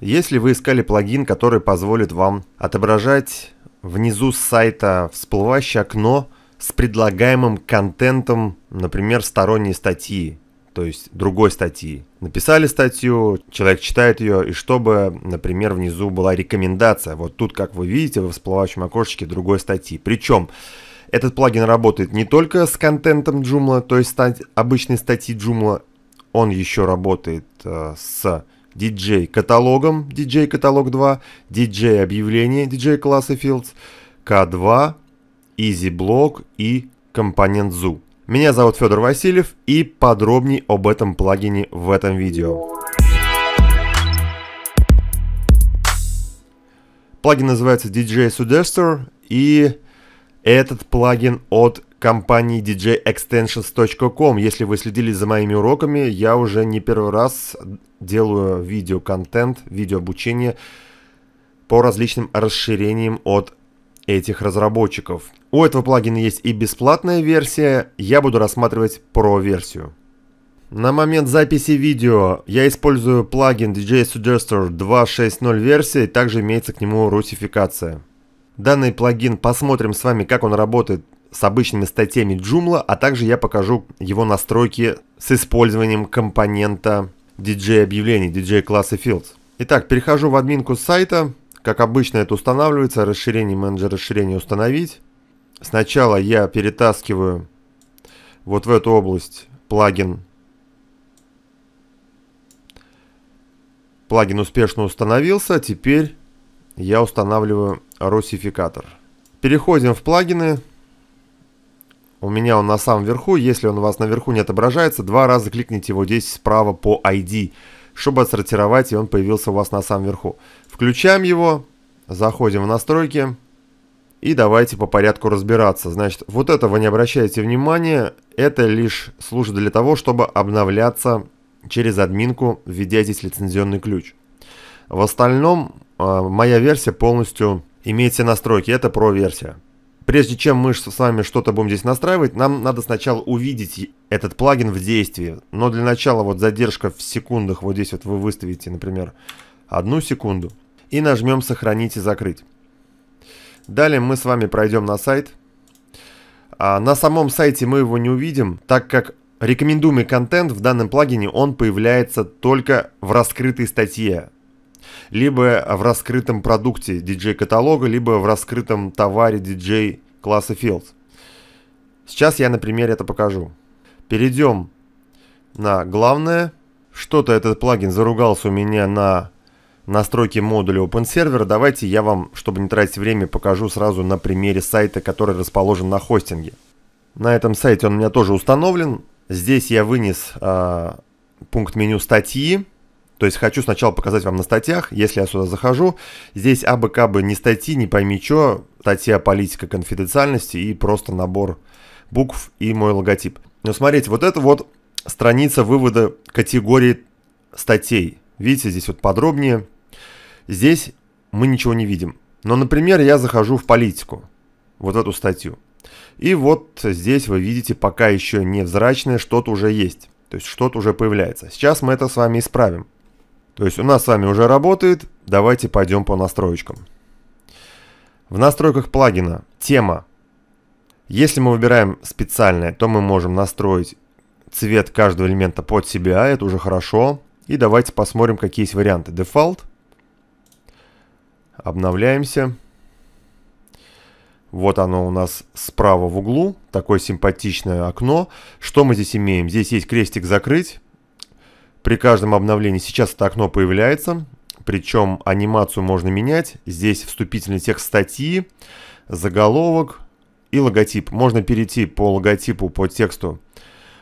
Если вы искали плагин, который позволит вам отображать внизу сайта всплывающее окно с предлагаемым контентом, например, сторонней статьи, то есть другой статьи. Написали статью, человек читает ее, и чтобы, например, внизу была рекомендация, вот тут, как вы видите, в всплывающем окошечке другой статьи. Причем этот плагин работает не только с контентом Joomla, то есть стать обычной статьи Joomla, он еще работает э, с DJ каталогом, DJ каталог 2, DJ объявление, DJ класса Fields, K2, Easy Block и компонент Zoo. Меня зовут Федор Васильев и подробней об этом плагине в этом видео. Плагин называется DJ Sudester и этот плагин от компании djextensions.com. Если вы следили за моими уроками, я уже не первый раз делаю видеоконтент, видеообучение по различным расширениям от этих разработчиков. У этого плагина есть и бесплатная версия, я буду рассматривать про-версию. На момент записи видео я использую плагин DJ Suggester 2.6.0 версии, также имеется к нему русификация. Данный плагин посмотрим с вами, как он работает с обычными статьями Joomla, а также я покажу его настройки с использованием компонента DJ объявлений, DJ класса Fields. Итак, перехожу в админку сайта. Как обычно это устанавливается, расширение менеджер расширения установить. Сначала я перетаскиваю вот в эту область плагин. Плагин успешно установился, теперь я устанавливаю русификатор. Переходим в плагины. У меня он на самом верху. Если он у вас наверху не отображается, два раза кликните его здесь справа по ID, чтобы отсортировать, и он появился у вас на самом верху. Включаем его, заходим в настройки. И давайте по порядку разбираться. Значит, вот этого не обращайте внимания. Это лишь служит для того, чтобы обновляться через админку, введя здесь лицензионный ключ. В остальном, а, моя версия полностью иметь все настройки, это про-версия. Прежде чем мы с вами что-то будем здесь настраивать, нам надо сначала увидеть этот плагин в действии. Но для начала вот задержка в секундах, вот здесь вот вы выставите, например, одну секунду. И нажмем «Сохранить и закрыть». Далее мы с вами пройдем на сайт. А на самом сайте мы его не увидим, так как рекомендуемый контент в данном плагине, он появляется только в раскрытой статье либо в раскрытом продукте диджей-каталога, либо в раскрытом товаре диджей класса Fields. Сейчас я на примере это покажу. Перейдем на главное. Что-то этот плагин заругался у меня на настройке модуля Open Server. Давайте я вам, чтобы не тратить время, покажу сразу на примере сайта, который расположен на хостинге. На этом сайте он у меня тоже установлен. Здесь я вынес э, пункт меню статьи, то есть хочу сначала показать вам на статьях, если я сюда захожу. Здесь абы кабы не статьи, не пойми что, статья политика конфиденциальности и просто набор букв и мой логотип. Но смотрите, вот это вот страница вывода категории статей. Видите, здесь вот подробнее. Здесь мы ничего не видим. Но, например, я захожу в политику, вот эту статью. И вот здесь вы видите, пока еще невзрачное, что-то уже есть. То есть что-то уже появляется. Сейчас мы это с вами исправим. То есть у нас с вами уже работает, давайте пойдем по настройкам. В настройках плагина тема. Если мы выбираем специальное, то мы можем настроить цвет каждого элемента под себя, это уже хорошо. И давайте посмотрим, какие есть варианты. Дефолт. Обновляемся. Вот оно у нас справа в углу, такое симпатичное окно. Что мы здесь имеем? Здесь есть крестик «Закрыть». При каждом обновлении сейчас это окно появляется, причем анимацию можно менять. Здесь вступительный текст статьи, заголовок и логотип. Можно перейти по логотипу, по тексту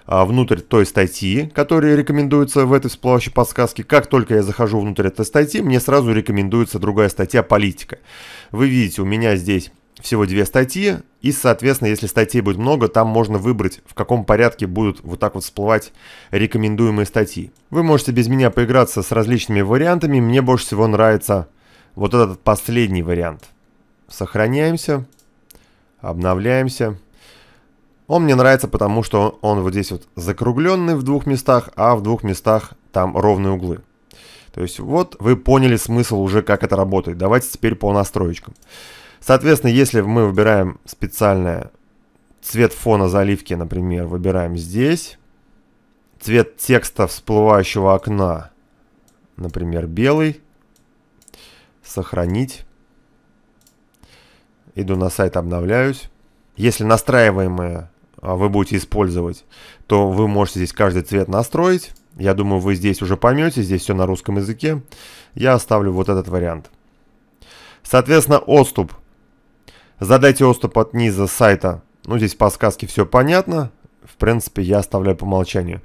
а, внутрь той статьи, которая рекомендуется в этой всплывающей подсказке. Как только я захожу внутрь этой статьи, мне сразу рекомендуется другая статья «Политика». Вы видите, у меня здесь всего две статьи, и, соответственно, если статей будет много, там можно выбрать, в каком порядке будут вот так вот всплывать рекомендуемые статьи. Вы можете без меня поиграться с различными вариантами, мне больше всего нравится вот этот последний вариант. Сохраняемся, обновляемся. Он мне нравится, потому что он вот здесь вот закругленный в двух местах, а в двух местах там ровные углы. То есть вот вы поняли смысл уже, как это работает. Давайте теперь по настроечкам. Соответственно, если мы выбираем специальное цвет фона заливки, например, выбираем здесь, цвет текста всплывающего окна, например, белый, сохранить, иду на сайт, обновляюсь. Если настраиваемые а, вы будете использовать, то вы можете здесь каждый цвет настроить. Я думаю, вы здесь уже поймете, здесь все на русском языке. Я оставлю вот этот вариант. Соответственно, отступ Задайте отступ от низа сайта. Ну, здесь по подсказки все понятно. В принципе, я оставляю по умолчанию.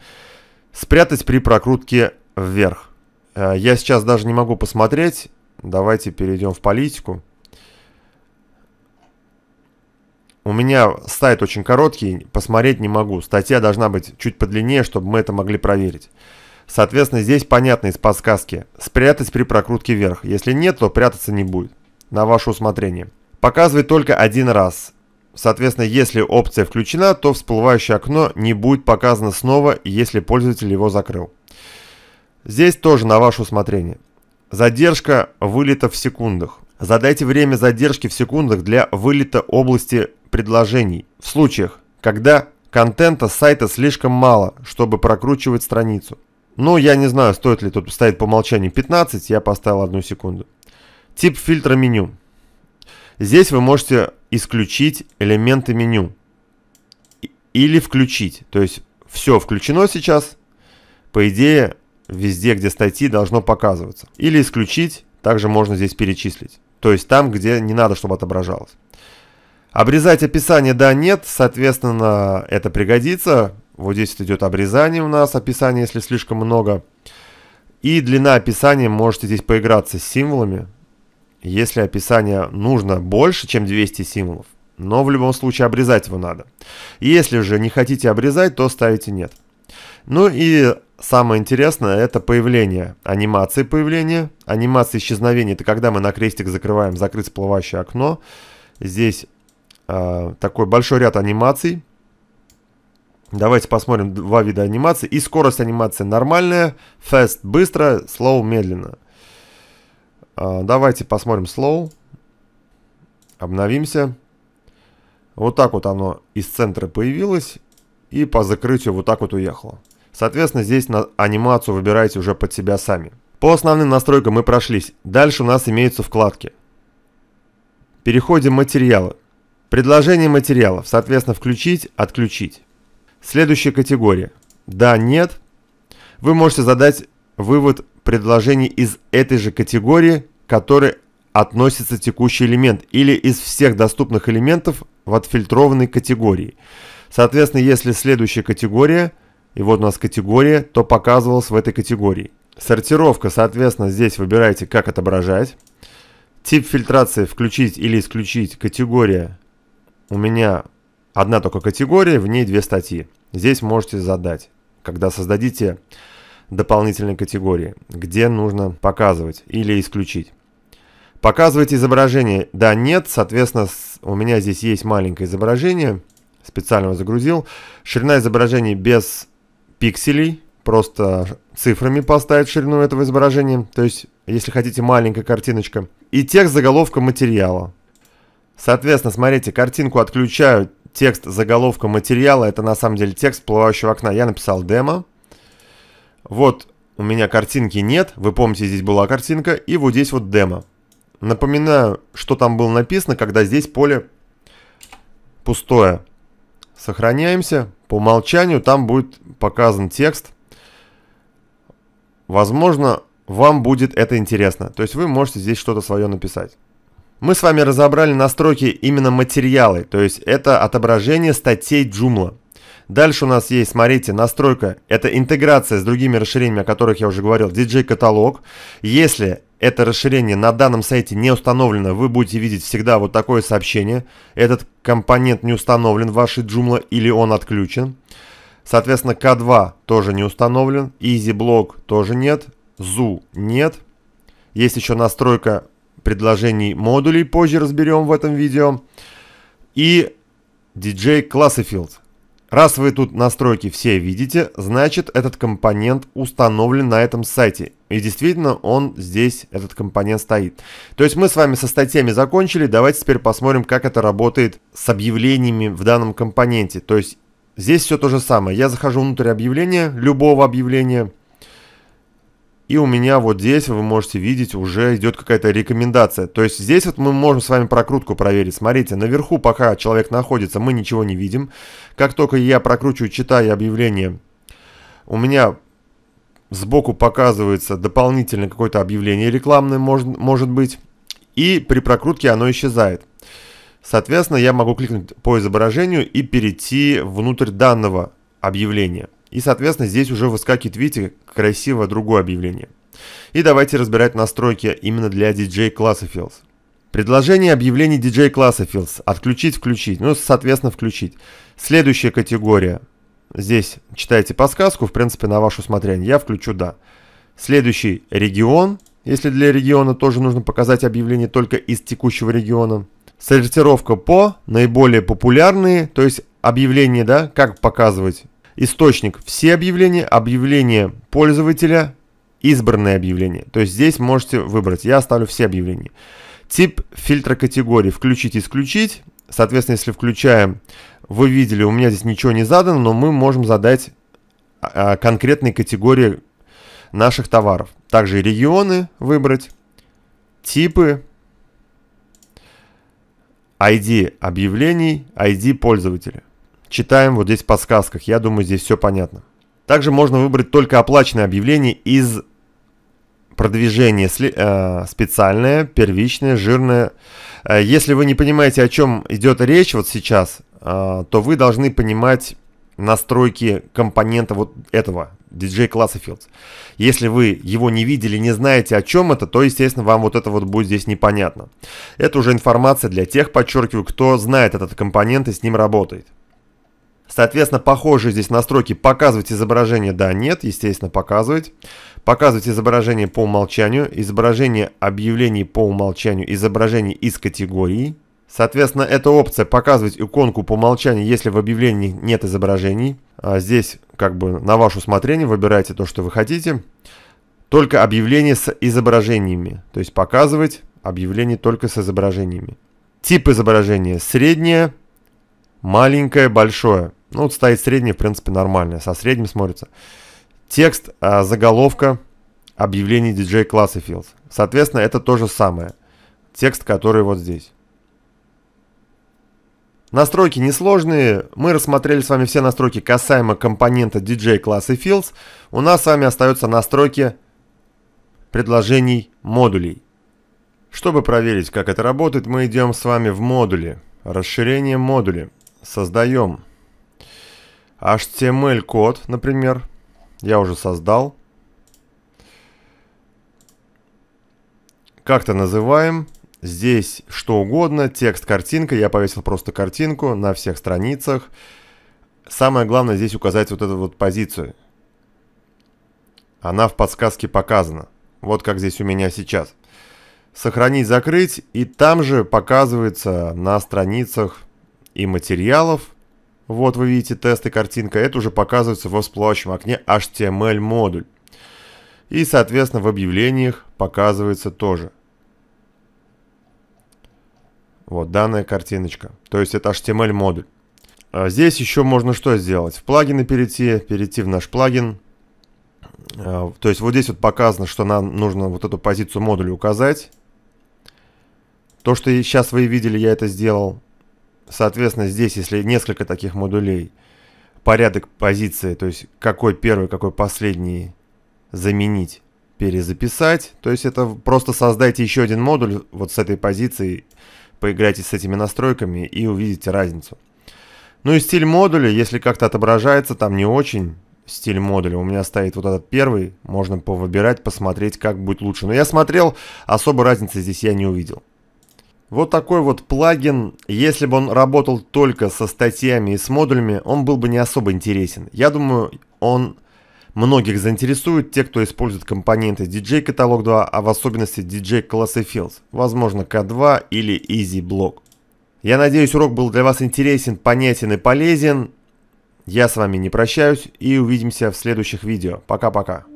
Спрятать при прокрутке вверх. Э, я сейчас даже не могу посмотреть. Давайте перейдем в политику. У меня сайт очень короткий, посмотреть не могу. Статья должна быть чуть подлиннее, чтобы мы это могли проверить. Соответственно, здесь понятно из подсказки. Спрятать при прокрутке вверх. Если нет, то прятаться не будет. На ваше усмотрение показывает только один раз. Соответственно, если опция включена, то всплывающее окно не будет показано снова, если пользователь его закрыл. Здесь тоже на ваше усмотрение. Задержка вылета в секундах. Задайте время задержки в секундах для вылета области предложений в случаях, когда контента с сайта слишком мало, чтобы прокручивать страницу. Ну, я не знаю, стоит ли тут ставить по умолчанию 15, я поставил одну секунду. Тип фильтра меню. Здесь вы можете исключить элементы меню или включить. То есть все включено сейчас. По идее, везде, где статьи, должно показываться. Или исключить, также можно здесь перечислить. То есть там, где не надо, чтобы отображалось. Обрезать описание да-нет, соответственно, это пригодится. Вот здесь идет обрезание у нас, описание, если слишком много. И длина описания, можете здесь поиграться с символами если описание нужно больше, чем 200 символов, но в любом случае обрезать его надо. Если же не хотите обрезать, то ставите «нет». Ну и самое интересное это появление анимации появления. Анимация исчезновения это когда мы на крестик закрываем закрыть всплывающее окно. Здесь э, такой большой ряд анимаций. Давайте посмотрим два вида анимации. И скорость анимации нормальная, fast быстро, slow медленно. А, давайте посмотрим слоу. Обновимся. Вот так вот оно из центра появилось. И по закрытию вот так вот уехало. Соответственно, здесь на анимацию выбираете уже под себя сами. По основным настройкам мы прошлись. Дальше у нас имеются вкладки. Переходим в материалы. Предложение материалов. Соответственно, включить, отключить. Следующая категория. Да, нет. Вы можете задать вывод предложений из этой же категории, которые относится текущий элемент, или из всех доступных элементов в отфильтрованной категории. Соответственно, если следующая категория, и вот у нас категория, то показывалась в этой категории. Сортировка, соответственно, здесь выбираете, как отображать. Тип фильтрации «Включить или исключить» категория. У меня одна только категория, в ней две статьи. Здесь можете задать, когда создадите дополнительной категории, где нужно показывать или исключить. Показывать изображение, да, нет, соответственно, у меня здесь есть маленькое изображение, специально загрузил. Ширина изображения без пикселей, просто цифрами поставить ширину этого изображения, то есть, если хотите, маленькая картиночка. И текст заголовка материала. Соответственно, смотрите, картинку отключаю, текст заголовка материала, это на самом деле текст плавающего окна. Я написал демо, вот у меня картинки нет, вы помните, здесь была картинка, и вот здесь вот демо. Напоминаю, что там было написано, когда здесь поле пустое. Сохраняемся, по умолчанию там будет показан текст. Возможно, вам будет это интересно, то есть вы можете здесь что-то свое написать. Мы с вами разобрали настройки именно материалы, то есть это отображение статей Joomla. Дальше у нас есть, смотрите, настройка. Это интеграция с другими расширениями, о которых я уже говорил. DJ-каталог. Если это расширение на данном сайте не установлено, вы будете видеть всегда вот такое сообщение. Этот компонент не установлен в вашей Joomla или он отключен. Соответственно, K2 тоже не установлен. EasyBlock тоже нет. ZU нет. Есть еще настройка предложений модулей, позже разберем в этом видео. И DJ Classifield. Раз вы тут настройки все видите, значит этот компонент установлен на этом сайте. И действительно он здесь, этот компонент стоит. То есть мы с вами со статьями закончили, давайте теперь посмотрим, как это работает с объявлениями в данном компоненте. То есть здесь все то же самое. Я захожу внутрь объявления, любого объявления, и у меня вот здесь, вы можете видеть, уже идет какая-то рекомендация. То есть здесь вот мы можем с вами прокрутку проверить. Смотрите, наверху пока человек находится, мы ничего не видим. Как только я прокручиваю, читаю объявление, у меня сбоку показывается дополнительно какое-то объявление рекламное, может, может быть. И при прокрутке оно исчезает. Соответственно, я могу кликнуть по изображению и перейти внутрь данного объявления. И, соответственно, здесь уже выскакивает, видите, красиво другое объявление. И давайте разбирать настройки именно для DJ класса Fields. Предложение объявлений DJ класса Fields. Отключить, включить. Ну, соответственно, включить. Следующая категория. Здесь читайте подсказку, в принципе, на ваше усмотрение. Я включу «да». Следующий – регион. Если для региона тоже нужно показать объявление только из текущего региона. Сортировка по, наиболее популярные, то есть объявления, да, как показывать источник все объявления, объявление пользователя, избранное объявление. То есть здесь можете выбрать. Я оставлю все объявления. Тип фильтра категории включить, исключить. Соответственно, если включаем, вы видели, у меня здесь ничего не задано, но мы можем задать а, а, конкретные категории наших товаров. Также регионы выбрать, типы, ID объявлений, ID пользователя. Читаем вот здесь в подсказках. Я думаю, здесь все понятно. Также можно выбрать только оплаченное объявление из продвижения э, специальное, первичное, жирное. Э, если вы не понимаете, о чем идет речь вот сейчас, э, то вы должны понимать настройки компонента вот этого, DJ класса Если вы его не видели, не знаете, о чем это, то, естественно, вам вот это вот будет здесь непонятно. Это уже информация для тех, подчеркиваю, кто знает этот компонент и с ним работает. Соответственно, похоже здесь настройки показывать изображение, да, нет, естественно, показывать. Показывать изображение по умолчанию, изображение объявлений по умолчанию, изображение из категории. Соответственно, эта опция показывать иконку по умолчанию, если в объявлении нет изображений. А здесь как бы на ваше усмотрение выбирайте то, что вы хотите. Только объявление с изображениями, то есть показывать объявление только с изображениями. Тип изображения среднее, маленькое, большое. Ну, вот стоит средний, в принципе, нормально. Со средним смотрится. Текст, а, заголовка, объявление DJ класса Fields. Соответственно, это то же самое. Текст, который вот здесь. Настройки несложные. Мы рассмотрели с вами все настройки касаемо компонента DJ класса Fields. У нас с вами остаются настройки предложений модулей. Чтобы проверить, как это работает, мы идем с вами в модули. Расширение модули. Создаем HTML-код, например, я уже создал. Как-то называем. Здесь что угодно, текст, картинка. Я повесил просто картинку на всех страницах. Самое главное здесь указать вот эту вот позицию. Она в подсказке показана. Вот как здесь у меня сейчас. Сохранить, закрыть. И там же показывается на страницах и материалов, вот вы видите тест и картинка. Это уже показывается во всплывающем окне HTML-модуль. И, соответственно, в объявлениях показывается тоже. Вот данная картиночка. То есть это HTML-модуль. А здесь еще можно что сделать? В плагины перейти, перейти в наш плагин. А, то есть вот здесь вот показано, что нам нужно вот эту позицию модуля указать. То, что сейчас вы видели, я это сделал. Соответственно, здесь, если несколько таких модулей, порядок позиции, то есть какой первый, какой последний заменить, перезаписать. То есть это просто создайте еще один модуль вот с этой позиции, поиграйте с этими настройками и увидите разницу. Ну и стиль модуля, если как-то отображается, там не очень стиль модуля. У меня стоит вот этот первый, можно повыбирать, посмотреть, как будет лучше. Но я смотрел, особо разницы здесь я не увидел. Вот такой вот плагин, если бы он работал только со статьями и с модулями, он был бы не особо интересен. Я думаю, он многих заинтересует, те, кто использует компоненты DJ Catalog 2, а в особенности DJ Class Fields, возможно K2 или Easy Block. Я надеюсь, урок был для вас интересен, понятен и полезен. Я с вами не прощаюсь и увидимся в следующих видео. Пока-пока.